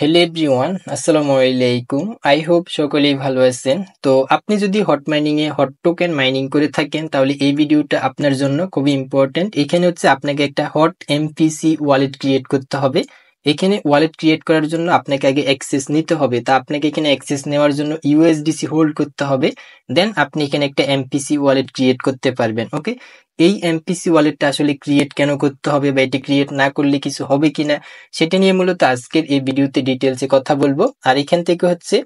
hello everyone আসসালামু আলাইকুম I hope সকলেই ভালো আছেন তো আপনি যদি হট মাইনিংয়ে হট টোকেন মাইনিং করে থাকেন তাহলে এই ভিডিওটা আপনার জন্য খুবই ইম্পর্টেন্ট এখানে হচ্ছে আপনাকে একটা হট এমপিসি ওয়ালেট ক্রিয়েট করতে হবে এখানে ওয়ালেট ক্রিয়েট করার জন্য আপনাকে আগে অ্যাক্সেস নিতে হবে তা আপনাকে এখানে অ্যাক্সেস নেওয়ার জন্য ইউএসডিসি হোল্ড করতে হবে দেন আপনি এখানে একটা এমপিসি ওয়ালেট ক্রিয়েট করতে পারবেন ওকে এই এমপিসি ওয়ালেটটা আসলে ক্রিয়েট কেন করতে হবে বা এটি ক্রিয়েট না করলে কিছু হবে কিনা সেটা নিয়ে মূলত আজকের এই ভিডিওতে ডিটেলসে কথা বলবো আর এখান থেকে হচ্ছে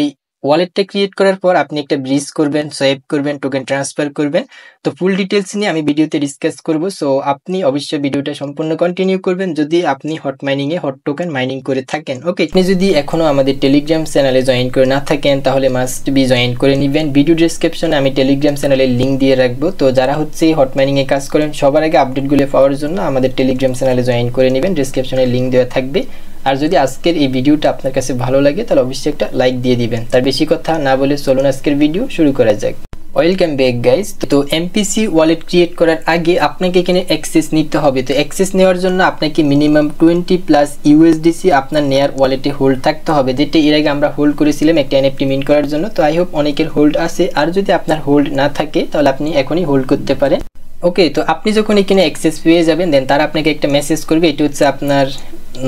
এই ওয়ালেটটা ক্রিয়েট করার পর আপনি একটা ব্রিজ করবেন সোয়েপ করবেন টোকেন ট্রান্সফার করবেন তো ফুল ডিটেলস নিয়ে আমি ভিডিওতে ডিসকাস করব সো আপনি অবশ্যই ভিডিওটা সম্পূর্ণ কন্টিনিউ করবেন যদি আপনি হট মাইনিংয়ে হট টোকেন মাইনিং করে থাকেন ওকে আপনি যদি এখনও আমাদের টেলিগ্রাম চ্যানেলে জয়েন করে না থাকেন তাহলে মাস্ট বি জয়েন করে নেবেন ভিডিও ডিসক্রিপশনে আমি টেলিগ্রাম চ্যানেলের লিঙ্ক দিয়ে রাখবো তো যারা হচ্ছে হট মাইনিংয়ে কাজ করেন সবার আগে আপডেটগুলো পাওয়ার জন্য আমাদের টেলিগ্রাম চ্যানেলে জয়েন করে নেবেন ডিসক্রিপশনে লিঙ্ক দেওয়া থাকবে আর যদি আজকের এই ভিডিওটা আপনার কাছে ভালো লাগে তাহলে অবশ্যই একটা লাইক দিয়ে দিবেন তার বেশি কথা না বলে চলুন আজকের ভিডিও শুরু করা যাক ওয়েলকাম ব্যাক গাইজ তো এমপিসি ওয়ালেট ক্রিয়েট করার আগে আপনাকে এখানে অ্যাক্সেস নিতে হবে তো অ্যাক্সেস নেওয়ার জন্য আপনাকে মিনিমাম টোয়েন্টি প্লাস ইউএসডিসি আপনার নেয়ার ওয়ালেটে হোল্ড থাকতে হবে যেটা এর আগে আমরা হোল্ড করেছিলাম একটা এনএফটি মিন করার জন্য তো আই হোপ অনেকের হোল্ড আছে আর যদি আপনার হোল্ড না থাকে তাহলে আপনি এখনই হোল্ড করতে পারেন ওকে তো আপনি যখন এখানে অ্যাক্সেস পেয়ে যাবেন দেন তারা আপনাকে একটা মেসেজ করবে এটা হচ্ছে আপনার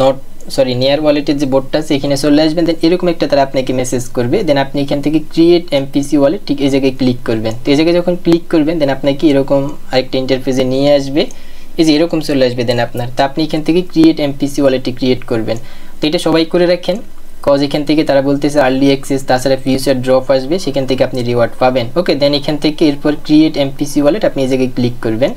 নট সরি নিয়ার ওয়ালেটের যে বোর্ডটা আছে এখানে চলে আসবেন দেন এরকম একটা তারা আপনাকে মেসেজ করবে দেন আপনি এখান থেকে ক্রিয়েট এমপিসি ওয়ালেট ঠিক এই জায়গায় ক্লিক করবেন তো এই জায়গায় যখন ক্লিক করবেন দেন আপনাকে এরকম আরেকটা ইন্টারফেসে নিয়ে আসবে এই যে এরকম চলে আসবে দেন আপনার তা আপনি এখান থেকে ক্রিয়েট এমপিসি ওয়ালেটটি ক্রিয়েট করবেন তো এটা সবাই করে রাখেন কজ এখান থেকে তারা বলতেছে আর্লি অ্যাক্সেস তাছাড়া ফিউচার ড্রপ আসবে সেখান থেকে আপনি রিওয়ার্ড পাবেন ওকে দেন এখান থেকে এরপর ক্রিয়েট এমপিসি ওয়ালেট আপনি এই জায়গায় ক্লিক করবেন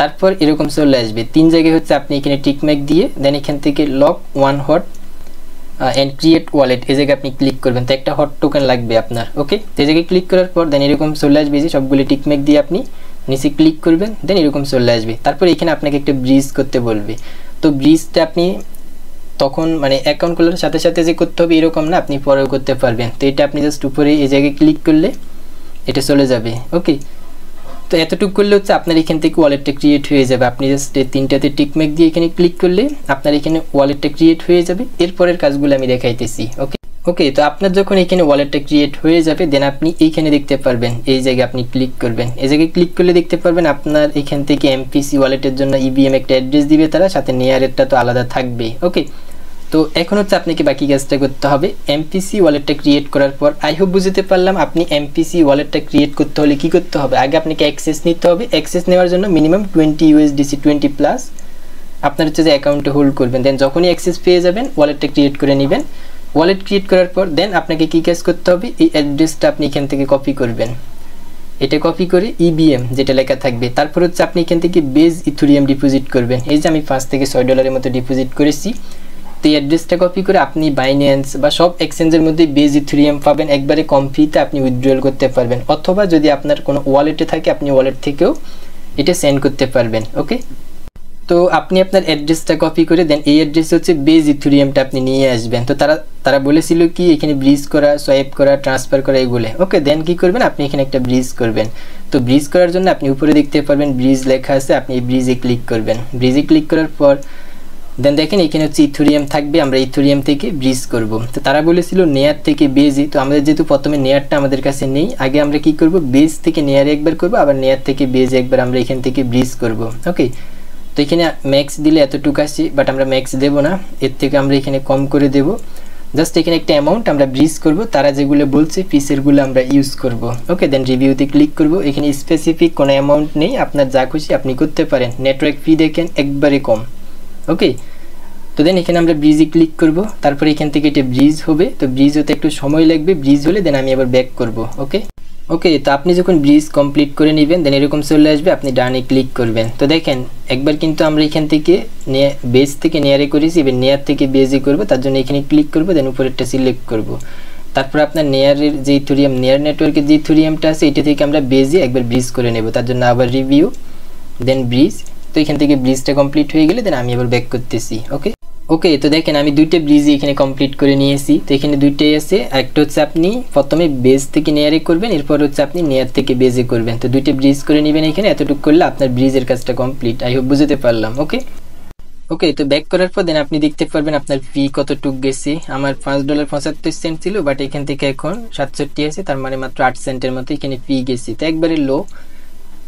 তারপর এরকম চলে আসবে তিন জায়গায় হচ্ছে আপনি এখানে টিকম্যাক দিয়ে দেন এখান থেকে lock one hot and create wallet এই জায়গায় আপনি ক্লিক করবেন তো একটা হট টোকেন লাগবে আপনার ওকে তো এই জায়গায় ক্লিক করার পর দেন এরকম চলে আসবে যে সবগুলি টিকম্যাক দিয়ে আপনি নিচে ক্লিক করবেন দেন এরকম চলে আসবে তারপর এখানে আপনাকে একটা ব্রিজ করতে বলবে তো ব্রিজটা আপনি তখন মানে অ্যাকাউন্ট খোলার সাথে সাথে যে করতে হবে এরকম না আপনি পরেও করতে পারবেন তো এটা আপনি জাস্ট উপরে এই জায়গায় ক্লিক করলে এটা চলে যাবে ওকে তো এতটুকু করলে হচ্ছে আপনার এখান থেকে ওয়ালেটটা ক্রিয়েট হয়ে যাবে আপনি জাস্ট এই তিনটাতে টিকমেক দিয়ে এখানে ক্লিক করলে আপনার এখানে ওয়ালেটটা ক্রিয়েট হয়ে যাবে এরপরের কাজগুলো আমি দেখাইতেছি ওকে ওকে তো আপনার যখন এখানে ওয়ালেটটা ক্রিয়েট হয়ে যাবে দেন আপনি এইখানে দেখতে পারবেন এই জায়গায় আপনি ক্লিক করবেন এই জায়গায় ক্লিক করলে দেখতে পারবেন আপনার এখান থেকে এমপিসি ওয়ালেটের জন্য ইবিএম e একটা অ্যাড্রেস দিবে তারা সাথে নেয়ারেরটা তো আলাদা থাকবে ওকে তো এখন হচ্ছে আপনাকে বাকি কাজটা করতে হবে এমপিসি ওয়ালেটটা ক্রিয়েট করার পর আই হোপ বুঝতে পারলাম আপনি এমপিসি ওয়ালেটটা ক্রিয়েট করতে হলে কি করতে হবে আগে আপনাকে অ্যাক্সেস নিতে হবে অ্যাক্সেস নেওয়ার জন্য minimum twenty USDC twenty plus আপনার হচ্ছে যে অ্যাকাউন্টে হোল্ড করবেন দেন যখনই অ্যাক্সেস পেয়ে যাবেন ওয়ালেটটা ক্রিয়েট করে নেবেন ওয়ালেট ক্রিয়েট করার পর দেন আপনাকে কী কাজ করতে হবে এই অ্যাড্রেসটা আপনি এখান থেকে কপি করবেন এটা কপি করে ইবিএম e যেটা লেখা থাকবে তারপর হচ্ছে আপনি এখান থেকে বেজ ইথুরিয়াম ডিপোজিট করবেন এই যে আমি পাঁচ থেকে ছয় ডলারের মতো ডিপোজিট করেছি তো এই অ্যাড্রেসটা কপি করে আপনি বাইন্যান্স বা সব এক্সচেঞ্জের মধ্যে বেজি থ্রি এম পাবেন একবারে কম ফিতে আপনি উইথড্রয়াল করতে পারবেন অথবা যদি আপনার কোনো ওয়ালেটে থাকে আপনি ওয়ালেট থেকেও এটা সেন্ড করতে পারবেন ওকে তো আপনি আপনার অ্যাড্রেসটা কপি করে দেন এই অ্যাড্রেস হচ্ছে বেজ ইথুরিয়ামটা আপনি নিয়ে আসবেন তো তারা তারা বলেছিল কি এখানে ব্রিজ করা সোয়াইপ করা ট্রান্সফার করা এগুলো ওকে দেন কি করবেন আপনি এখানে একটা ব্রিজ করবেন তো ব্রিজ করার জন্য আপনি উপরে দেখতে পারবেন ব্রিজ লেখা আছে আপনি এই ব্রিজে ক্লিক করবেন ব্রিজে ক্লিক করার পর দেন দেখেন এখানে হচ্ছে ইথুরিয়াম থাকবে আমরা ইথুরিয়াম থেকে ব্রিজ করব তো তারা বলেছিল নেয়ার থেকে বেজি তো আমাদের যেহেতু প্রথমে নেয়ারটা আমাদের কাছে নেই আগে আমরা কি করব বেজ থেকে নেয়ারে একবার করব আবার নেয়ার থেকে বেজ একবার আমরা এখান থেকে ব্রিজ করব ওকে তো এখানে ম্যাক্স দিলে এতটুকু আসি বাট আমরা ম্যাক্স দেব না এর থেকে আমরা এখানে কম করে দেব জাস্ট এখানে একটা অ্যামাউন্ট আমরা ব্রিজ করব তারা যেগুলো বলছে পিসেরগুলো আমরা ইউজ করব ওকে দেন রিভিউতে ক্লিক করব এখানে স্পেসিফিক কোনো অ্যামাউন্ট নেই আপনার যা খুশি আপনি করতে পারেন নেটওয়ার্ক ফি দেখেন একবারে কম ওকে তো দেন এখানে আমরা ব্রিজে ক্লিক করব তারপরে এখান থেকে এটা ব্রিজ হবে তো ব্রিজ হতে একটু সময় লাগবে ব্রিজ হলে দেন আমি আবার ব্যাক করব ওকে ওকে তো আপনি যখন ব্রিজ কমপ্লিট করে নেবেন দেন এরকম চলে আসবে আপনি ডানে ক্লিক করবেন তো দেখেন একবার কিন্তু আমরা এখান থেকে বেস থেকে নেয়ারে করেছি এবার নেয়ার থেকে বেজে করব তার জন্য এখানে ক্লিক করব দেন উপরেরটা সিলেক্ট করব তারপর আপনার নেয়ারের যে থুরিয়াম নেয়ার নেটওয়ার্কের যে থুরিয়ামটা আছে এটা থেকে আমরা বেজে একবার ব্রিজ করে নেব তার জন্য আবার রিভিউ দেন ব্রিজ তো এখান থেকে ব্রিজটা কমপ্লিট হয়ে গেলে দেন আমি আবার ব্যাক করতেছি ওকে ওকে তো দেখেন আমি দুইটা ব্রিজই এখানে কমপ্লিট করে নিয়েছি তো এখানে দুইটাই আছে একটা হচ্ছে আপনি প্রথমে বেজ থেকে নেয়ারে করবেন এরপর হচ্ছে আপনি নেয়ার থেকে বেজে করবেন তো দুইটা ব্রিজ করে নেবেন এখানে এতটুকু করলে আপনার ব্রিজের কাজটা কমপ্লিট আই হোপ বুঝতে পারলাম ওকে ওকে তো ব্যাক করার পর দেন আপনি দেখতে পারবেন আপনার ফি কতটুক গেছে আমার পাঁচ ডলার পঁচাত্তর সেন্ট ছিল বাট এখান থেকে এখন সাতষট্টি আছে তার মানে মাত্র আট সেন্টের মতো এখানে ফি গেছে তো একবারে লো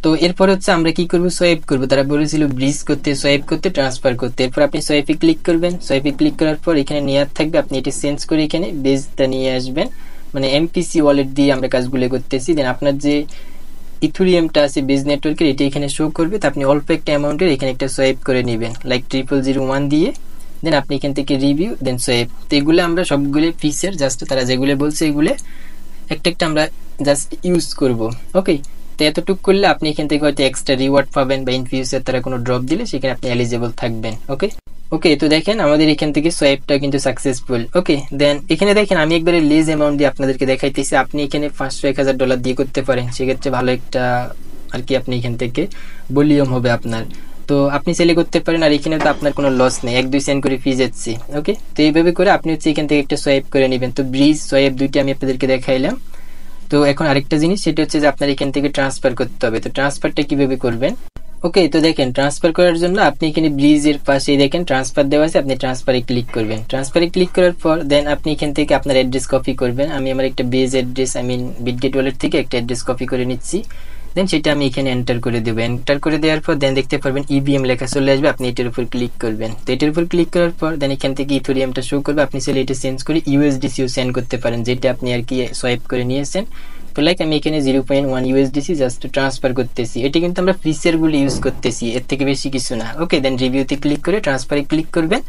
তো এরপরে হচ্ছে আমরা কি করবো সোয়েপ করবো তারা বলেছিল ব্রিজ করতে সোয়েপ করতে ট্রান্সফার করতে এরপর আপনি সোয়েপে ক্লিক করবেন সোয়েপে ক্লিক করার পর এখানে নেওয়ার থাকবে আপনি এটি চেঞ্জ করে এখানে বেজটা নিয়ে আসবেন মানে এমপিসি ওয়ালেট দিয়ে আমরা কাজগুলো করতেছি দেন আপনার যে ইথুরিয়ামটা আছে বেজ নেটওয়ার্কের এটি এখানে শো করবে তো আপনি অল্প একটা অ্যামাউন্টের এখানে একটা সোয়েপ করে নেবেন লাইক ট্রিপল জিরো ওয়ান দিয়ে দেন আপনি এখান থেকে রিভিউ দেন সোয়েপ তো এগুলো আমরা সবগুলো ফিচার জাস্ট তারা যেগুলো বলছে এগুলো একটা একটা আমরা জাস্ট ইউজ করব ওকে তো এতটুকু করলে আপনি এখান থেকে হয়তো এক্সট্রা রিওয়ার্ড পাবেন বা ইন ফিউচার তারা কোনো ড্রপ দিলে সেখানে আপনি এলিজেবল থাকবেন ওকে ওকে তো দেখেন আমাদের এখান থেকে সোয়াইপটা কিন্তু সাকসেসফুল ওকে দেন এখানে দেখেন আমি একবারে লেজ অ্যামাউন্ট দিয়ে আপনাদেরকে দেখাইতেছি আপনি এখানে পাঁচশো এক হাজার ডলার দিয়ে করতে পারেন সেক্ষেত্রে ভালো একটা আর কি আপনি এখান থেকে ভলিউম হবে আপনার তো আপনি সেলে করতে পারেন আর এখানে তো আপনার কোনো লস নেই এক দুই সেন্ট করে ফি যাচ্ছে ওকে তো এইভাবে করে আপনি হচ্ছে এখান থেকে একটা সোয়াইপ করে নেবেন তো ব্রিজ সোয়াইপ দুইটি আমি আপনাদেরকে দেখাইলাম তো এখন আরেকটা জিনিস সেটা হচ্ছে যে আপনার এখান থেকে ট্রান্সফার করতে হবে তো ট্রান্সফারটা কিভাবে করবেন ওকে তো দেখেন ট্রান্সফার করার জন্য আপনি এখানে ব্রিজের পাশে দেখেন ট্রান্সফার দেওয়া আছে আপনি ট্রান্সফারে ক্লিক করবেন ট্রান্সফারে ক্লিক করার পর দেন আপনি এখান থেকে আপনার অ্যাড্রেস কপি করবেন আমি আমার একটা base address I mean Bitget wallet থেকে একটা অ্যাড্রেস কপি করে নিচ্ছি দেন সেটা আমি এখানে এন্টার করে দেবো এন্টার করে দেওয়ার পর দেন দেখতে পারবেন ইভিএম e লেখা চলে আসবে আপনি এটার উপর ক্লিক করবেন তো এটার উপর ক্লিক করার পর দেন এখান থেকে ইথোরিয়ামটা শো করবে আপনি সেলে এটা চেঞ্জ করে ইউএসডিসিও সেন্ড করতে পারেন যেটা আপনি আর কি সোয়াইপ করে নিয়েছেন তো লাইক আমি এখানে zero point one USDC just transfer করতেছি এটি কিন্তু আমরা ফিচারগুলো ইউজ করতেছি এর থেকে বেশি কিছু না ওকে দেন রিভিউতে ক্লিক করে ট্রান্সফারে ক্লিক করবেন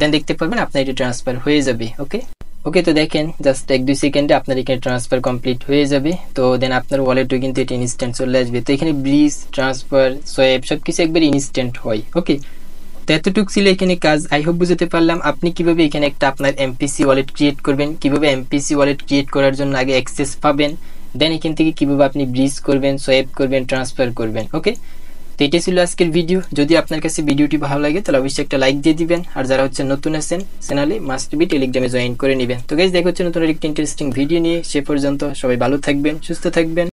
দেন দেখতে পারবেন আপনার এটা ট্রান্সফার হয়ে যাবে ওকে ওকে তো দেখেন জাস্ট এক দুই সেকেন্ডে আপনার এখানে ট্রান্সফার কমপ্লিট হয়ে যাবে তো দেন আপনার ওয়ালেটও কিন্তু এটা ইনস্ট্যান্ট চলে আসবে তো এখানে ব্রিজ ট্রান্সফার সোয়েব সব কিছু একবার ইনস্ট্যান্ট হয় ওকে তো এতটুকু ছিল এখানে কাজ আই হোপ বুঝতে পারলাম আপনি কিভাবে এখানে একটা আপনার এমপিসি ওয়ালেট ক্রিয়েট করবেন কিভাবে এমপিসি ওয়ালেট ক্রিয়েট করার জন্য আগে অ্যাক্সেস পাবেন দেন এখান থেকে কীভাবে আপনি ব্রিজ করবেন সোয়েব করবেন ট্রান্সফার করবেন ওকে তো এটাই ছিল আজকের ভিডিও যদি আপনার কাছে ভিডিওটি ভালো লাগে তাহলে অবশ্যই একটা লাইক দিয়ে দিবেন আর যারা হচ্ছে নতুন আছেন চ্যানেলে মাস্ট বি টেলিগ্রামে জয়েন করে নেবেন তো গাইজ দেখা হচ্ছে নতুন একটা ইন্টারেস্টিং ভিডিও নিয়ে সে পর্যন্ত সবাই ভালো থাকবেন সুস্থ থাকবেন